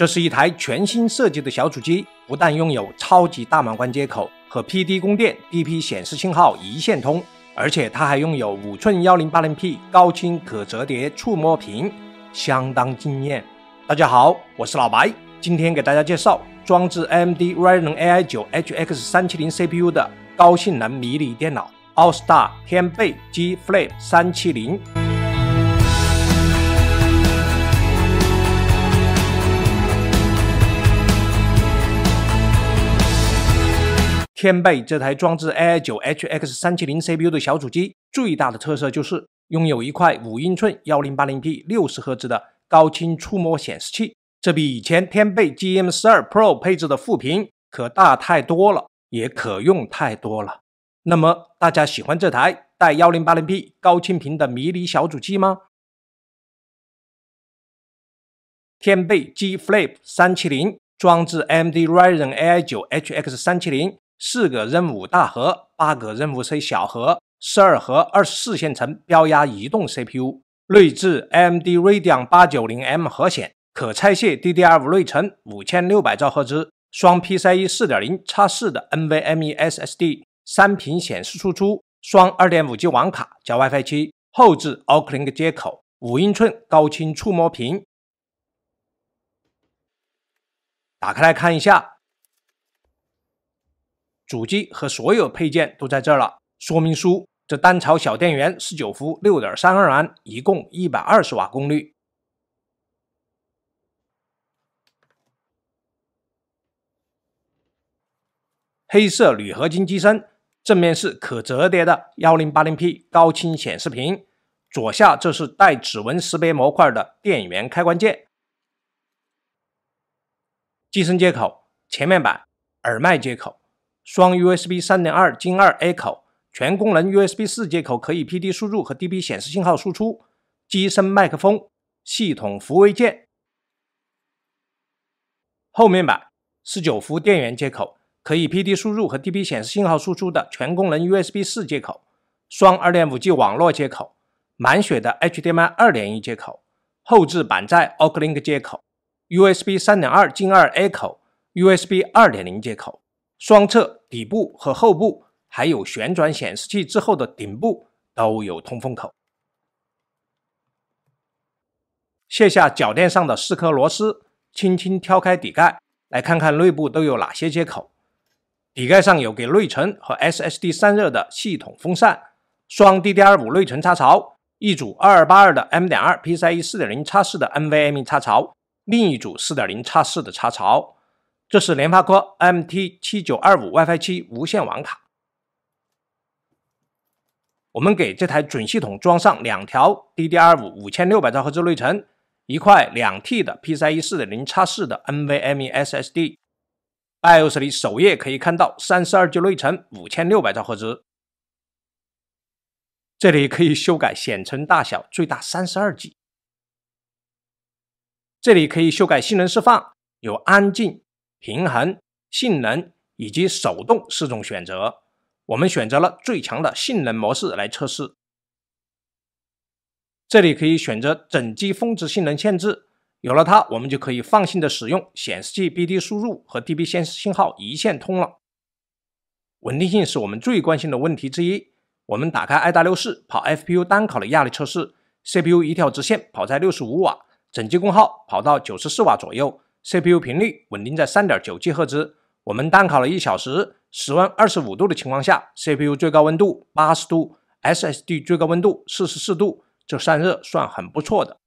这是一台全新设计的小主机，不但拥有超级大满贯接口和 PD 供电、DP 显示信号一线通，而且它还拥有五寸幺零八零 P 高清可折叠触摸屏，相当惊艳。大家好，我是老白，今天给大家介绍装置 AMD Ryzen AI 九 HX 三七零 CPU 的高性能迷你电脑 All s t a r 天贝 G Flip 三七零。天贝这台装置 AI 九 HX 三七零 CPU 的小主机，最大的特色就是拥有一块五英寸幺零八零 P 六十赫兹的高清触摸显示器，这比以前天贝 GM 十二 Pro 配置的副屏可大太多了，也可用太多了。那么大家喜欢这台带幺零八零 P 高清屏的迷你小主机吗？天贝 G Flip 三七零装置 AMD Ryzen AI 九 HX 三七零。四个任务大核，八个任务 C 小核，十二核二十四线程标压移动 CPU，内置 AMD Radeon 八九零 M 核显，可拆卸 DDR 五内存，五千六百兆赫兹，双 PCIe 四点零 X 四的 NVMe SSD，三屏显示输出，双二点五 G 网卡加 WiFi 七，后置 o c l i n k 接口，五英寸高清触摸屏，打开来看一下。主机和所有配件都在这儿了。说明书，这单槽小电源十九伏六点三二安，一共一百二十瓦功率。黑色铝合金机身，正面是可折叠的幺零八零 P 高清显示屏，左下这是带指纹识别模块的电源开关键。机身接口，前面板，耳麦接口。双 USB 三点二金二 A 口，全功能 USB 四接口可以 PD 输入和 d b 显示信号输出，机身麦克风，系统扶位键，后面板1九伏电源接口可以 PD 输入和 d b 显示信号输出的全功能 USB 四接口，双二点五 G 网络接口，满血的 HDMI 二点一接口，后置板载 o c l i n k 接口，USB 三点二金二 A 口，USB 二点零接口，双侧。底部和后部，还有旋转显示器之后的顶部都有通风口。卸下脚垫上的四颗螺丝，轻轻挑开底盖，来看看内部都有哪些接口。底盖上有给内存和 SSD 散热的系统风扇，双 DDR 五内存插槽，一组二二八二的 M 点二 PCIe 四点零4四的 NVMe 插槽，另一组四点零4四的插槽。这是联发科 MT 七九二五 WiFi 七无线网卡。我们给这台准系统装上两条 DDR 五五千六百兆赫兹内存，一块两 T 的 PCIe 四点零叉四的 NVMe SSD。iOs 里首页可以看到三十二 G 内存，五千六百兆赫兹。这里可以修改显存大小，最大三十二 G。这里可以修改性能释放，有安静。平衡、性能以及手动四种选择，我们选择了最强的性能模式来测试。这里可以选择整机峰值性能限制，有了它，我们就可以放心的使用显示器 BD 输入和 DB 线信号一线通了。稳定性是我们最关心的问题之一，我们打开 i 达六四跑 FPU 单考的压力测试，CPU 一条直线跑在六十五瓦，整机功耗跑到九十四瓦左右。CPU 频率稳定在三点九 G 赫兹，我们单烤了一小时，室温二十五度的情况下，CPU 最高温度八十度，SSD 最高温度四十四度，这散热算很不错的。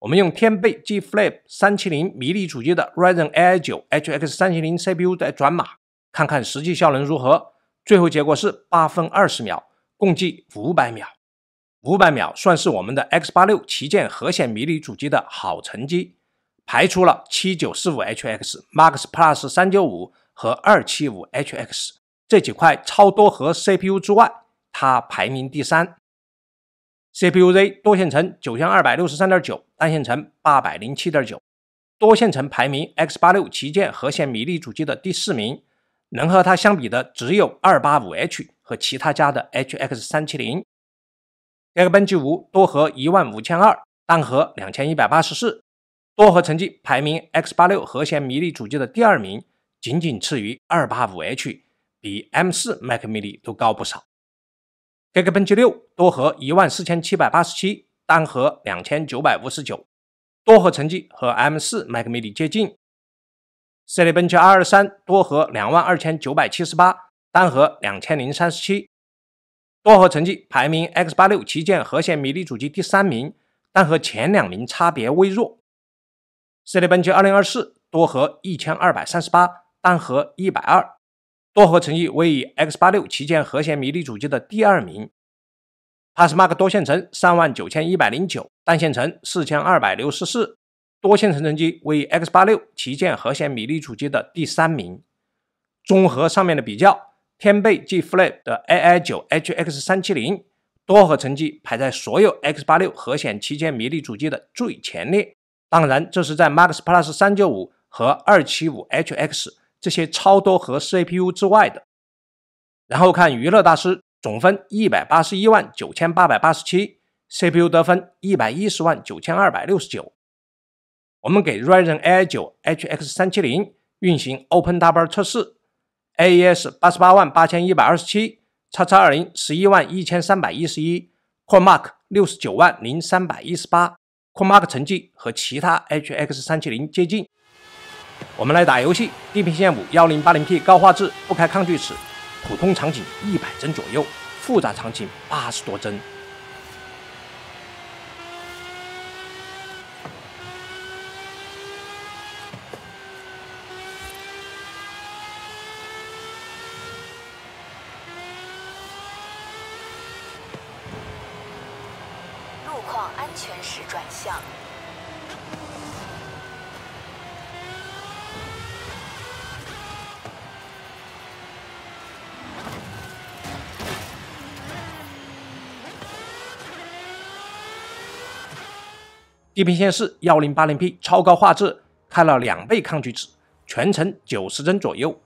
我们用天贝 G Flip 三七零迷你主机的 r y z e n AI 九 HX 三七零 CPU 在转码，看看实际效能如何。最后结果是八分二十秒，共计五百秒，五百秒算是我们的 X 八六旗舰核显迷你主机的好成绩。排除了七九四五 HX、Max Plus 三九五和二七五 HX 这几块超多核 CPU 之外，它排名第三。CPUZ 多线程九千二百六十三点九，单线程八百零七点九，多线程排名 X 八六旗舰核显米粒主机的第四名。能和它相比的只有二八五 H 和其他家的 HX 三七零。Geekbench 五多核一万五千二，单核两千一百八十四。多核成绩排名 X 八六核显迷你主机的第二名，仅仅次于二八五 H，比 M 四 Mac mini 都高不少。Geekbench 六多核一万四千七百八十七，单核两千九百五十九，多核成绩和 M 四 Mac mini 接近。Cinebench 二二三多核两万二千九百七十八，单核两千零三十七，多核成绩排名 X 八六旗舰核显迷你主机第三名，但和前两名差别微弱。四核奔腾二零二四多核一千二百三十八，单核一百二，多核成绩位于 X 八六旗舰核显迷你主机的第二名。PassMark 多线程三万九千一百零九，单线程四千二百六十四，多线程成绩位于 X 八六旗舰核显迷你主机的第三名。综合上面的比较，天贝 G Flip 的 AI 九 HX 三七零多核成绩排在所有 X 八六核显旗舰迷你主机的最前列。当然，这是在 Max Plus 三九五和二七五 HX 这些超多核 CPU 之外的。然后看娱乐大师总分一百八十一万九千八百八十七，CPU 得分一百一十万九千二百六十九。我们给 Ryzen AI 九 HX 三七零运行 OpenWarp 测试，AES 八十八万八千一百二十七叉叉二零十一万一千三百一十一，o 或 Mark 六十九万零三百一十八。c o m a r k 成绩和其他 HX 三七零接近。我们来打游戏，地平线五幺零八零 P 高画质，不开抗锯齿，普通场景一百帧左右，复杂场景八十多帧。地平线四幺零八零 P 超高画质，开了两倍抗锯齿，全程九十帧左右。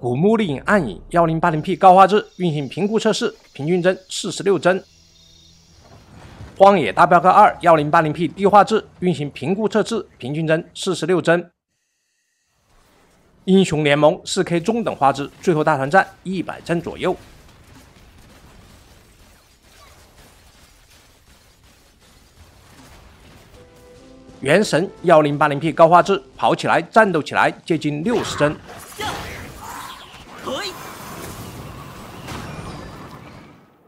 古墓丽影暗影幺零八零 P 高画质运行评估测试，平均帧四十六帧。荒野大镖客二幺零八零 P 低画质运行评估测试，平均帧四十六帧。英雄联盟四 K 中等画质，最后大团战一百帧左右。原神幺零八零 P 高画质，跑起来战斗起来接近六十帧。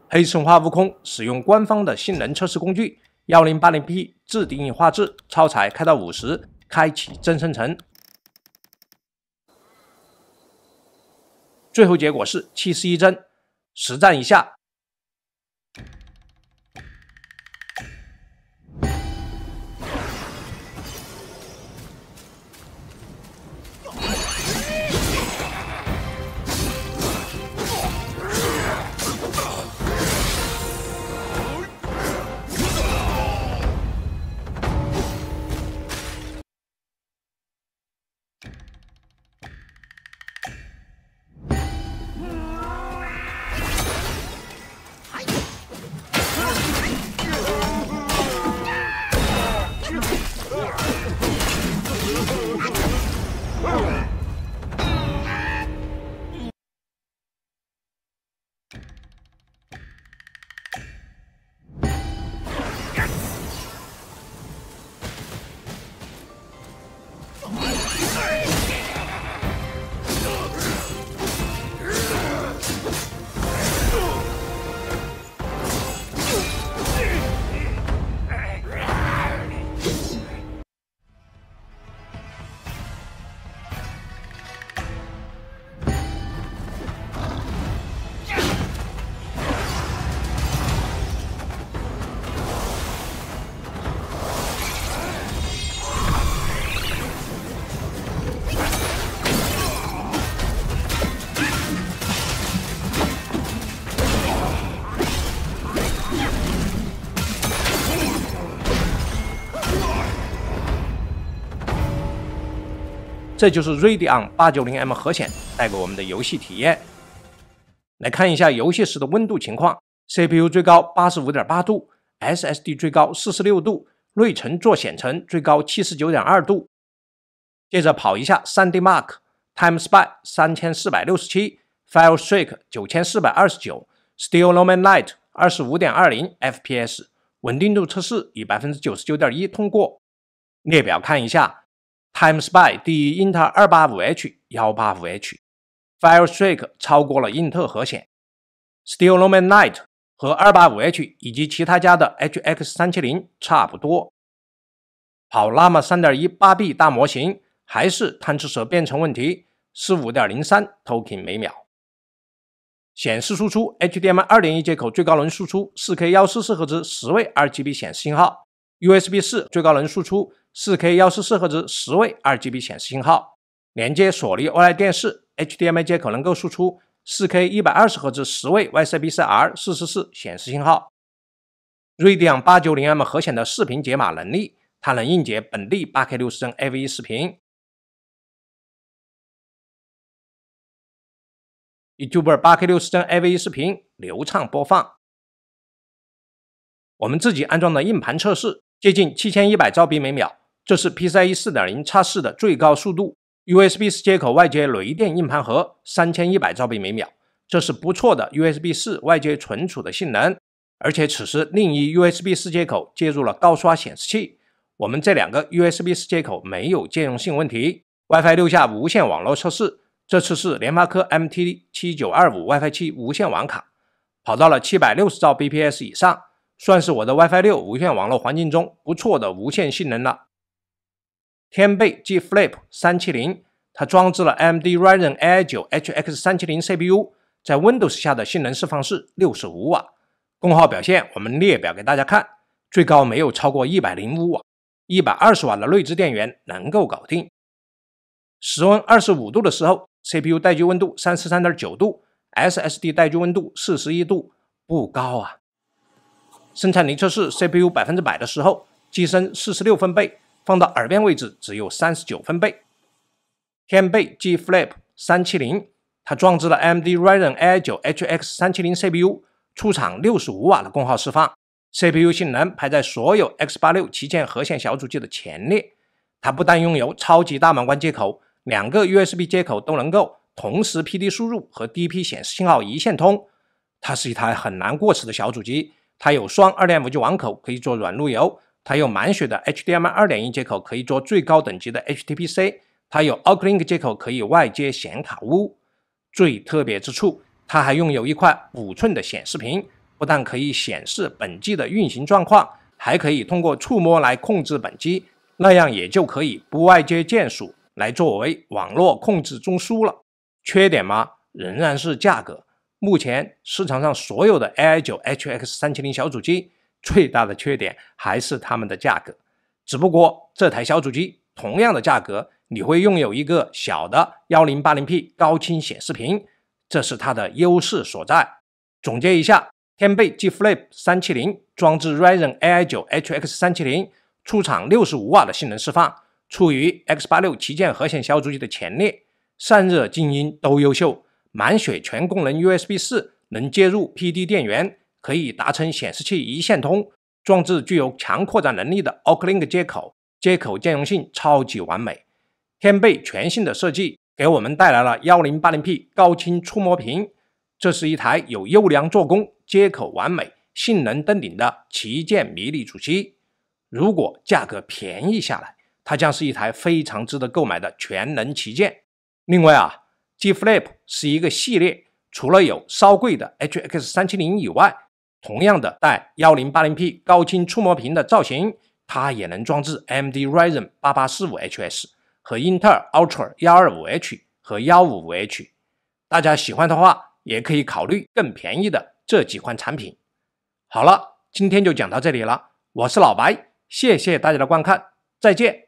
黑神话悟空使用官方的性能测试工具，幺零八零 P 自定义画质，超采开到五十，开启帧生成。最后结果是七十一针，实战一下。这就是锐迪昂八九零 M 核显带给我们的游戏体验。来看一下游戏时的温度情况：CPU 最高八十五点八度，SSD 最高四十六度，内存做显存最高七十九点二度。接着跑一下 3D Mark，Time Spy 三千四百六十七，File Shake 九千四百二十九，Steel n o m a n Light 二十五点二零 FPS，稳定度测试以百分之九十九点一通过。列表看一下。time spy 第英特尔 285H 185H fire strike 超过了英特尔核显，Steel Noman Night 和 285H 以及其他家的 HX370 差不多。跑 LAMA 3.18B 大模型，还是贪吃蛇编程问题。15.03 TOKEN 每秒。显示输出 HDMI 2.1接口最高能输出 4K 14四赫兹，十位 RGB 显示信号，USB 4最高能输出。4K 144赫兹十位 r g b 显示信号，连接索尼 OLED 电视，HDMI 接口能够输出 4K 120赫兹十位 YCbCr 4 4四显示信号。瑞电 890M 核显的视频解码能力，它能硬解本地 8K 60帧 a v e 视频，YouTube 8K 60帧 a v e 视频流畅播放。我们自己安装的硬盘测试，接近7100兆 B 每秒。这是 PCIe 四点零叉四的最高速度，USB 四接口外接雷电硬盘盒三千一百兆每秒，这是不错的 USB 四外接存储的性能。而且此时另一 USB 四接口接入了高刷显示器，我们这两个 USB 四接口没有兼容性问题。WiFi 六下无线网络测试，这次是联发科 MT 七九二五 WiFi 七无线网卡，跑到了七百六十兆 BPS 以上，算是我的 WiFi 六无线网络环境中不错的无线性能了。天贝 G Flip 370，它装置了 AMD Ryzen AI 九 HX 370 CPU，在 Windows 下的性能释放是六十五瓦功耗表现，我们列表给大家看，最高没有超过一百零五瓦，一百二十瓦的内置电源能够搞定。室温二十五度的时候，CPU 待机温度三十三点九度，SSD 待机温度四十一度，不高啊。生产力测试 CPU 百分之百的时候，机身四十六分贝。放到耳边位置只有三十九分贝。天贝 G Flip 三七零，它装置了 AMD Ryzen AI 九 HX 三七零 CPU，出厂六十五瓦的功耗释放，CPU 性能排在所有 X 八六旗舰核显小主机的前列。它不但拥有超级大满贯接口，两个 USB 接口都能够同时 PD 输入和 DP 显示信号一线通。它是一台很难过时的小主机，它有双二点五 G 网口可以做软路由。它有满血的 HDMI 二点一接口，可以做最高等级的 HTPC。它有 o c l i n k 接口，可以外接显卡坞。最特别之处，它还拥有一块五寸的显示屏，不但可以显示本机的运行状况，还可以通过触摸来控制本机，那样也就可以不外接键鼠来作为网络控制中枢了。缺点吗？仍然是价格。目前市场上所有的 AI9HX 三7零小主机。最大的缺点还是它们的价格，只不过这台小主机同样的价格，你会拥有一个小的幺零八零 P 高清显示屏，这是它的优势所在。总结一下，天贝 G Flip 三七零装置 Ryzen AI 九 HX 三七零，出厂六十五瓦的性能释放，处于 X 八六旗舰核显小主机的前列，散热静音都优秀，满血全功能 USB 四能接入 PD 电源。可以达成显示器一线通，装置具有强扩展能力的 OcLink 接口，接口兼容性超级完美。天贝全新的设计给我们带来了 1080P 高清触摸屏，这是一台有优良做工、接口完美、性能登顶的旗舰迷你主机。如果价格便宜下来，它将是一台非常值得购买的全能旗舰。另外啊，G Flip 是一个系列，除了有稍贵的 HX370 以外，同样的带幺零八零 P 高清触摸屏的造型，它也能装置 AMD Ryzen 八八四五 HS 和英特尔 Ultra 幺二五 H 和幺五五 H。大家喜欢的话，也可以考虑更便宜的这几款产品。好了，今天就讲到这里了。我是老白，谢谢大家的观看，再见。